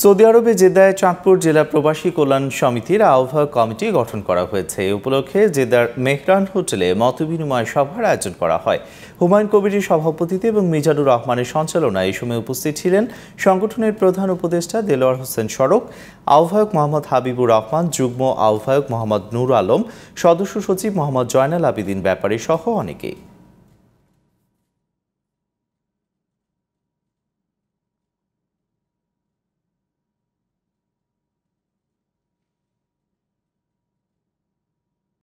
Saudi আরবে জেদায় চাঁদপুর জেলা প্রবাসী কল্যাণ সমিতির আহ্বায়ক কমিটি গঠন করা হয়েছে এ উপলক্ষে জেদার মেহরান হোটেলে মতবিনিময় সভার আয়োজন করা হয় হুমায়ুন কবিরের সভাপতিত্বে এবং মিজানুর রহমানের সঞ্চালনায় এই সময় উপস্থিত ছিলেন সংগঠনের প্রধান উপদেষ্টা দেলোয়ার হোসেন সড়ক আহ্বায়ক মোহাম্মদ হাবিবুর রহমান যুগ্ম আহ্বায়ক মোহাম্মদ নূর আলম সদস্য সচিব মোহাম্মদ জয়নাল আবিদিন ব্যাপারী সহ অনেকেই